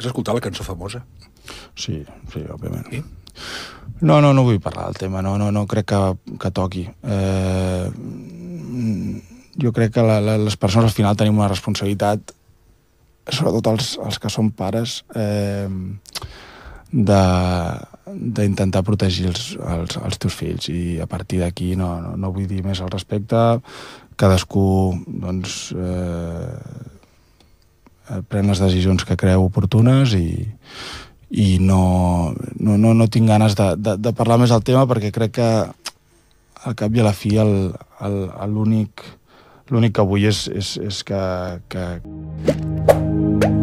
Has escoltat la cançó famosa? Sí, sí, òbviament. Sí? No, no, no vull parlar del tema, no, no, no crec que, que toqui. Eh, jo crec que la, la, les persones al final tenim una responsabilitat, sobretot els, els que són pares, eh, d'intentar protegir els, els, els teus fills i a partir d'aquí no, no, no vull dir més al respecte cadascú doncs, eh, Eh, pren les decisions que creu oportunes i, i no, no, no, no tinc ganes de, de, de parlar més del tema perquè crec que al cap i a la fi l'únic l'únic que vull és, és, és que, que...